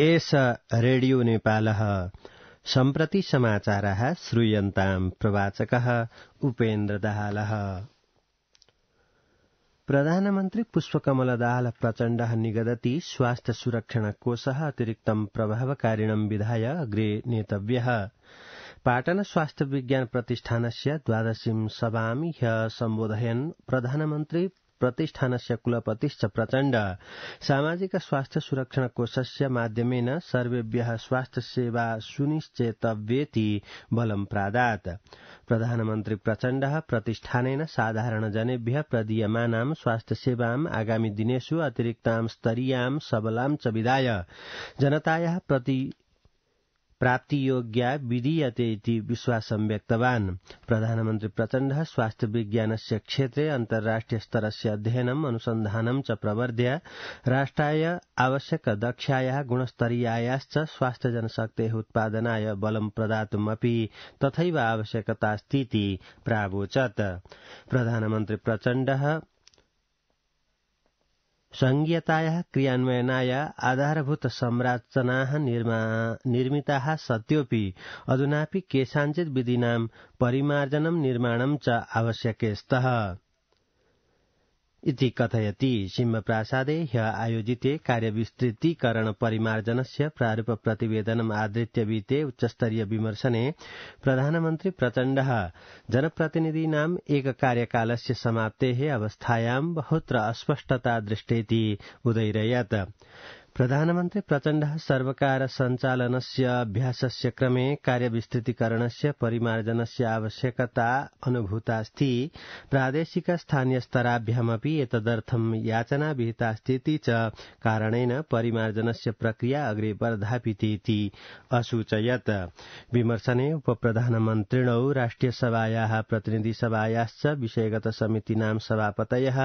एष रेडियो नेपालः सम्प्रति समाचाराः श्रूयन्ताम् उपेन्द्र प्रधानमन्त्री पुष्पकमल दाहाल प्रचण्ड निगदति स्वास्थ्य कोष अतिरिक्तं प्रभावकारिणं विधाय अग्रे नेतव्यः पाटन स्वास्थ्य विज्ञान प्रतिष्ठानस्य द्वादशीं सभा ह्य सम्बोधयन् प्रधानमन्त्री प्रतिष्ठानस्य कुलपतिश्च प्रचण्ड सामाजिक स्वास्थ्य सुरक्षण कोषस्य माध्यमेन सर्वेभ्यः स्वास्थ्य सेवा सुनिश्चेतव्येति बलं प्रादात् प्रधानमन्त्री प्रचण्ड प्रतिष्ठानेन साधारणजनेभ्यः प्रदीयमानां स्वास्थ्य सेवाम् आगामि दिनेषु अतिरिक्तां स्तरीयां सबलां च विधाय जनतायाः प्रति प्राप्तियोग्या विधीयतेति विश्वास व्यक्तवान् प्रधानमन्त्री प्रचण्ड स्वास्थ्य विज्ञानस्य क्षेत्रे अन्तर्राष्ट्रिय स्तरस्य अध्ययनम् अनुसन्धानं च प्रवर्ध्य राष्ट्राय आवश्यक दक्षाया गुणस्तरीयायाश्च स्वास्थ्य जनशक्तेः उत्पादनाय बलं प्रदातुमपि तथैव आवश्यकतास्तीति प्रावोचत् प्रधानमन्त्री प्रचण्ड संज्ञताया क्रियान्वयनाय आधारभूत संरचनाः निर्मिता सत्योपि अधुनापि केषाञ्चित विधिनाम परिमार्जनम निर्माणम च आवश्यकेस्तः इति कथयति सिंहप्रासादे ह्य आयोजिते कार्यविस्तृतीकरण परिमार्जनस्य प्रारूप प्रतिवेदनम् आदृत्य वीते उच्चस्तरीय विमर्शने प्रधानमन्त्री प्रचण्ड जनप्रतिनिधीनाम् कार्यकालस्य समाप्ते अवस्थायां बहुत्र अस्पष्टता दृष्टेति उदैरयत् प्रधानमन्त्री प्रचण्ड सर्वकार सञ्चालनस्य अभ्यासस्य क्रमे कार्यविस्तृतिकरणस्य परिमार्जनस्य आवश्यकता अनुभूतास्ति प्रादेशिक स्तराभ्यामपि एतदर्थं याचना विहितास्तीति च कारणेन परिमार्जनस्य प्रक्रिया अग्रे वर्धापितेति असूचयत विमर्शने उपप्रधानमन्त्रिणौ राष्ट्रियसभायाः प्रतिनिधिसभायाश्च विषयगत समितिनां सभापतयः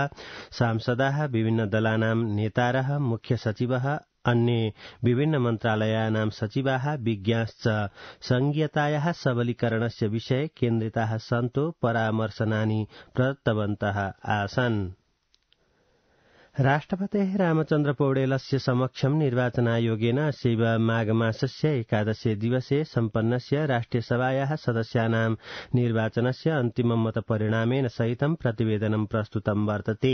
सांसदाः विभिन्न दलानां नेतार मुख्य सचिवः अन्य विभिन्न मन्त्रालयानाम् सचिवाः विज्ञाश्च संघीयताया सबलीकरणस्य विषये केन्द्रिताः सन्तो परामर्शनानि प्रदत्तवन्तः आसन् राष्ट्रपति रामचन्द्र पौडेलस्य समक्षं आयोगेन शिव माघमासस्य एकादशे दिवसे सम्पन्नस्य राष्ट्रियसभायाः सदस्यानां निर्वाचनस्य अन्तिमं मतपरिणामेन सहितं प्रतिवेदनं प्रस्तुतं वर्तते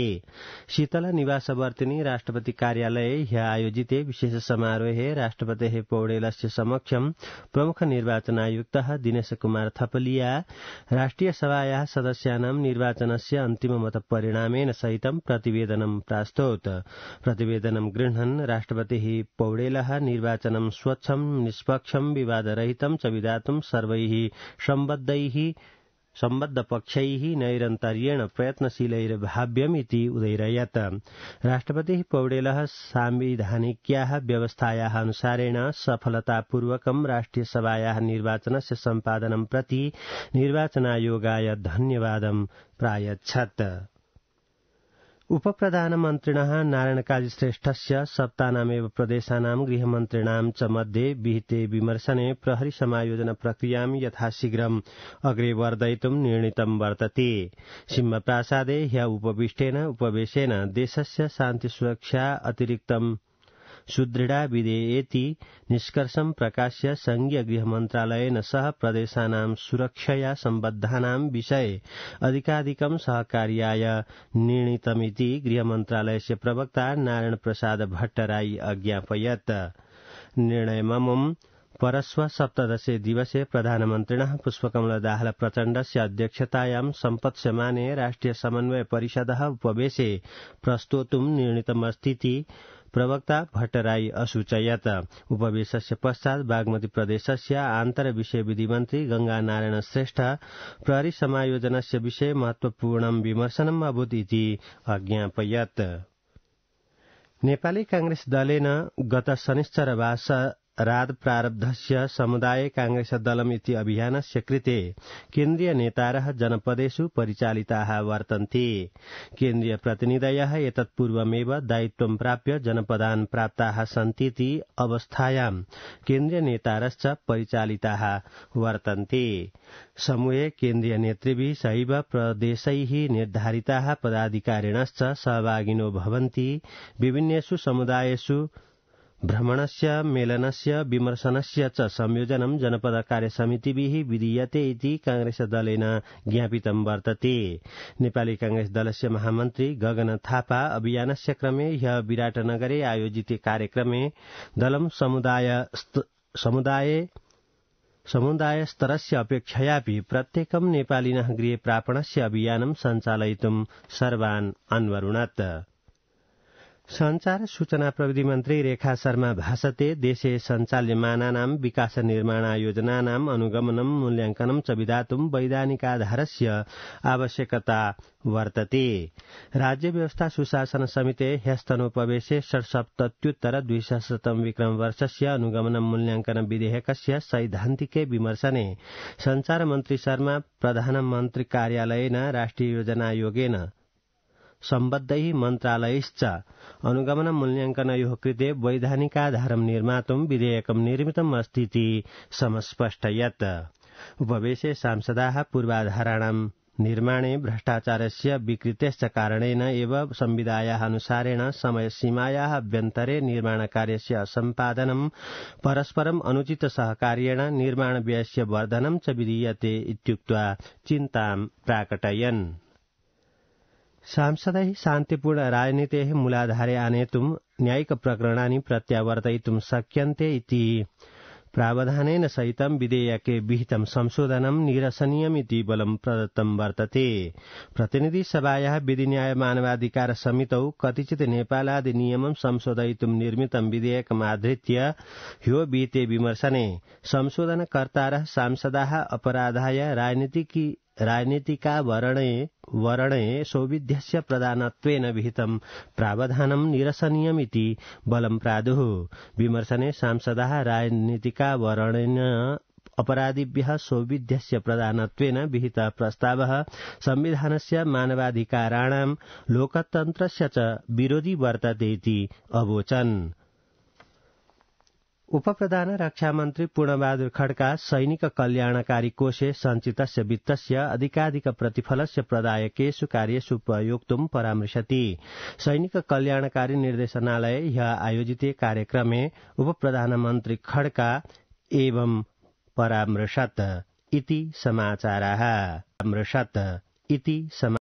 शीतल निवासवर्तिनी राष्ट्रपति कार्यालये ह्य आयोजिते विशेष समारोहे राष्ट्रपते पौडेलस्य समक्षं प्रमुख निर्वाचनायुक्त दिनेश कुमार थपलिया राष्ट्रियसभायाः सदस्यानां निर्वाचनस्य मतपरिणामेन सहितं प्रतिवेदनं प्रा स्तोत प्रतिवेदनम गृह्णन् राष्ट्रपतिः पौडेलः निर्वाचनम स्वच्छम निष्पक्षम विवादरहितम च विधातुं सर्वैः सम्बद्धैः सम्बद्धपक्षैः नैरन्तर्येण प्रयत्नशीलैर्भाव्यमिति उदैरयत् राष्ट्रपतिः पौडेलः सांविधानिक्याः व्यवस्थाया अनुसारेण सफलतापूर्वकं राष्ट्रियसभाया निर्वाचनस्य सम्पादनं प्रति निर्वाचनायोगाय धन्यवादं प्रायच्छत् उपप्रधानमन्त्रिण श्रेष्ठस्य सप्तानामेव प्रदेशानाम गृहमन्त्रीणां च मध्ये विहिते विमर्शने प्रहरी समायोजन प्रक्रियां यथाशीघ्रम् अग्रे वर्धयितुं निर्णीतं वर्तते सिंहप्रासादे ह्य उपविष्टेन उपवेशेन देशस्य शान्ति सुरक्षा अतिरिक्तं सुदृढा विधेयेति निष्कर्षम प्रकाश्य संघीय गृह मन्त्रालयेन सह प्रदेशानां सुरक्षया सम्बद्धानां विषये अधिकाधिकं सहकार्याय निर्णीतमिति गृह मन्त्रालयस्य प्रवक्ता नारायण प्रसाद भट्टराई अज्ञापयत् निर्णयममुम् परस्व सप्तदशे दिवसे पुष्पकमल दाहाल प्रचण्डस्य अध्यक्षतायां सम्पत्स्यमाने राष्ट्रिय समन्वय परिषदः उपवेशे प्रस्तोतुं निर्णीतमस्तीति प्रवक्ता भट्टराई असुचयत उपवेशस्य पश्चात बागमती प्रदेशस्य मन्त्री विधिमन्त्री नारायण श्रेष्ठ प्रहरी समायोजनस्य विषय महत्वपूर्णं विमर्शनम् अभूत इति अज्ञापयत् नेपाली कांग्रेस दलेन गत शनिश्चरवास राध प्रारब्धस्य समुदाय कांग्रेस दलम इति अभियानस्य कृते नेतार जनपदेषु परिचालिताः वर्तन्ते केन्द्रीयप्रतिनिधयः एतत्पूर्वमेव दायित्वं प्राप्य जनपदान् प्राप्ताः सन्तीति अवस्थायां केन्द्रीय नेतारश्च परिचालिताः वर्तन्ते समूहे केन्द्रीयनेतृभिः सहैव प्रदेशैः निर्धारिताः पदाधिकारिणश्च सहभागिनो भवन्ति विभिन्नेषु समुदायेषु भ्रमणस्य मेलनस्य विमर्शनस्य च संयोजनं जनपद कार्यसमितिभिः विधीयते इति कांग्रेसदलेन ज्ञापितं वर्तते नेपाली कांग्रेस दलस्य महामन्त्री गगन थापा अभियानस्य क्रमे ह्य विराटनगरे आयोजिते कार्यक्रमे दलम समुदाय समुदाय स्तरस्य अपेक्षयापि प्रत्येकं नेपालिनः गृहे प्रापणस्य अभियानं सञ्चालयितुं सर्वान् अन्वरुणत् संचार सूचना प्रविधि मन्त्री रेखा शर्मा भाषते देशे सञ्चाल्यमानानां विकास निर्माण योजनानाम अनुगमनम मूल्याङ्कनम च वैधानिक आधारस्य आवश्यकता वर्तते राज्य व्यवस्था सुशासन समिते ह्यस्तनोपवेशे षड्सप्तत्युत्तर द्विसहस्रतम विक्रम वर्षस्य अनुगमन मूल्याङ्कन विधेयकस्य सैद्धान्तिके विमर्शने संचार मन्त्री शर्मा प्रधानमन्त्री कार्यालयेन राष्ट्रिय योजना आयोगेन सम्बद्धै मन्त्रालयश्च अनुगमन यो कृते वैधानिकाधारं निर्मातुं विधेयकं निर्मितम् अस्तीति समस्पष्टयत् उपवेशे सांसदाः पूर्वाधाराणाम् निर्माणे भ्रष्टाचारस्य विकृतेश्च कारणेन एव संविधाया अनुसारेण समयसीमाया अभ्यन्तरे निर्माणकार्यस्य सम्पादनं परस्परम् अनुचित सहकार्येण निर्माणव्ययस्य वर्धनं च विधीयते इत्युक्त्वा चिन्तां प्राकटयन् सांसदै शान्तिपूर्ण राजनीते मूलाधारे आनेतुम न्यायिक प्रकरणानि प्रत्यावर्तयितुं शक्यन्ते इति प्रावधानेन सहितं विधेयके विहितं संशोधनं निरसनीयमिति बलं प्रदत्तं वर्तते प्रतिनिधि सभाया विधि न्याय मानवाधिकार समितौ कतिचित् नियमं संशोधयितुं निर्मितं आधृत्य ह्यो बीते विमर्शने संशोधनकर्तार सांसदाः अपराधाय राजनीतिकी राजनीतिका वर्णे वर्णे सौविध्यस्य प्रदानत्वेन विहितं प्रावधानं निरसनीयमिति बलं प्रादुः विमर्शने सांसदाः राजनीतिका वर्णेन अपराधिभ्य सौविध्यस्य प्रदानत्वेन विहित प्रस्तावः संविधानस्य मानवाधिकाराणां लोकतन्त्रस्य च विरोधी वर्तते इति अवोचन् उपप्रधान मन्त्री पूर्णबहादुर खड्का सैनिक कल्याणकारी कोषे सञ्चितस्य वित्तस्य अधिकाधिक प्रतिफलस्य प्रदायकेषु कार्येषु प्रयोक्तुम् परामृशति सैनिक कल्याणकारी निर्देशनालय ह्य आयोजित कार्यक्रमे उपप्रधानमन्त्री खड्का एवं परामृशत इति समाचाराः